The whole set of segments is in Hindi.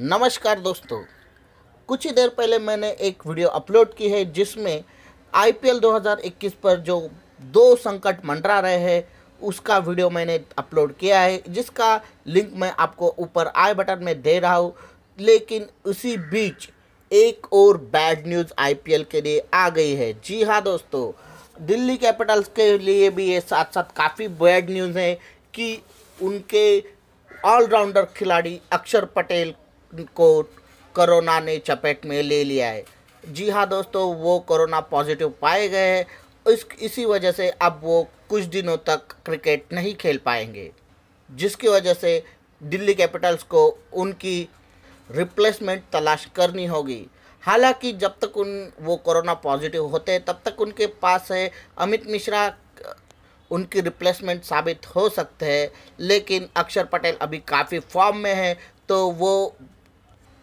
नमस्कार दोस्तों कुछ ही देर पहले मैंने एक वीडियो अपलोड की है जिसमें आईपीएल 2021 पर जो दो संकट मंडरा रहे हैं उसका वीडियो मैंने अपलोड किया है जिसका लिंक मैं आपको ऊपर आई बटन में दे रहा हूँ लेकिन उसी बीच एक और बैड न्यूज़ आईपीएल के लिए आ गई है जी हाँ दोस्तों दिल्ली कैपिटल्स के लिए भी ये साथ साथ काफ़ी बैड न्यूज़ है कि उनके ऑलराउंडर खिलाड़ी अक्षर पटेल को कोरोना ने चपेट में ले लिया है जी हाँ दोस्तों वो कोरोना पॉजिटिव पाए गए हैं इस इसी वजह से अब वो कुछ दिनों तक क्रिकेट नहीं खेल पाएंगे जिसकी वजह से दिल्ली कैपिटल्स को उनकी रिप्लेसमेंट तलाश करनी होगी हालांकि जब तक उन वो कोरोना पॉजिटिव होते हैं तब तक उनके पास है अमित मिश्रा उनकी रिप्लेसमेंट साबित हो सकते हैं लेकिन अक्षर पटेल अभी काफ़ी फॉर्म में है तो वो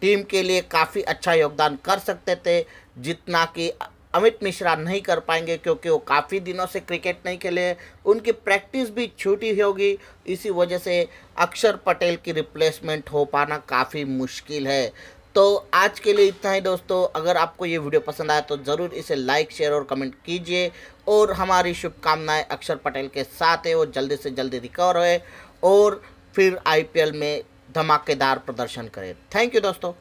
टीम के लिए काफ़ी अच्छा योगदान कर सकते थे जितना कि अमित मिश्रा नहीं कर पाएंगे क्योंकि वो काफ़ी दिनों से क्रिकेट नहीं खेले उनकी प्रैक्टिस भी छूटी होगी इसी वजह से अक्षर पटेल की रिप्लेसमेंट हो पाना काफ़ी मुश्किल है तो आज के लिए इतना ही दोस्तों अगर आपको ये वीडियो पसंद आया तो ज़रूर इसे लाइक शेयर और कमेंट कीजिए और हमारी शुभकामनाएं अक्षर पटेल के साथ है वो जल्दी से जल्दी रिकवर होए और फिर आईपीएल में धमाकेदार प्रदर्शन करे थैंक यू दोस्तों